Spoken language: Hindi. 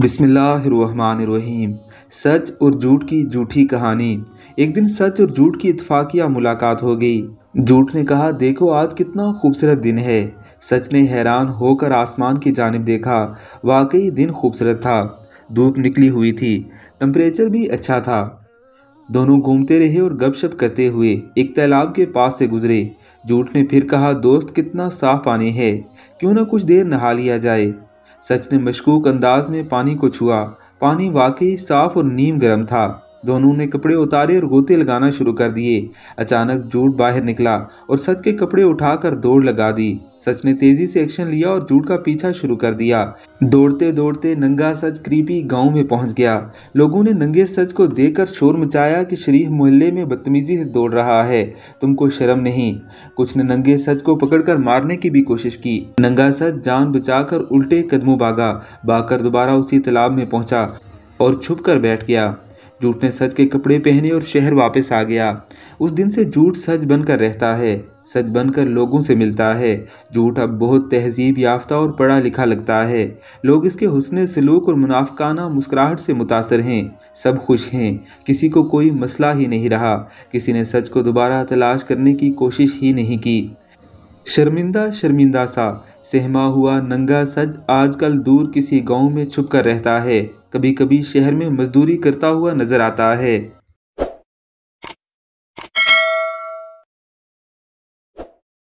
बिसमीम सच और झूठ की झूठी कहानी एक दिन सच और झूठ की इतफाक़िया मुलाकात हो गई झूठ ने कहा देखो आज कितना खूबसूरत दिन है सच ने हैरान होकर आसमान की जानब देखा वाकई दिन खूबसूरत था धूप निकली हुई थी टम्परेचर भी अच्छा था दोनों घूमते रहे और गपशप करते हुए एक तालाब के पास से गुजरे झूठ ने फिर कहा दोस्त कितना साफ पानी है क्यों ना कुछ देर नहा लिया जाए सच ने मशकूक अंदाज में पानी को छुआ पानी वाकई साफ और नीम गर्म था दोनों ने कपड़े उतारे और गोते लगाना शुरू कर दिए अचानक जूट बाहर निकला और सच के कपड़े उठाकर दौड़ लगा दी सच ने तेजी से एक्शन लिया और जूट का पीछा शुरू कर दिया दौड़ते दौड़ते नंगा सच क्रीपी गांव में पहुंच गया लोगों ने नंगे सच को देखकर शोर मचाया कि शरीफ मोहल्ले में बदतमीजी से दौड़ रहा है तुमको शर्म नहीं कुछ ने नंगे सच को पकड़कर मारने की भी कोशिश की नंगा सच जान बचाकर उल्टे कदमों भागा भागकर दोबारा उसी तालाब में पहुंचा और छुप कर बैठ गया जूट ने सच के कपड़े पहने और शहर वापस आ गया उस दिन से जूट सच बनकर रहता है सच बनकर लोगों से मिलता है जूट अब बहुत तहजीब याफ्ता और पढ़ा लिखा लगता है लोग इसके हुसन सलूक और मुनाफकाना मुस्कुराहट से मुतासर हैं सब खुश हैं किसी को कोई मसला ही नहीं रहा किसी ने सच को दोबारा तलाश करने की कोशिश ही नहीं की शर्मिंदा शर्मिंदा सा सहमा हुआ नंगा सज आजकल दूर किसी गांव में छुपकर रहता है कभी कभी शहर में मजदूरी करता हुआ नजर आता है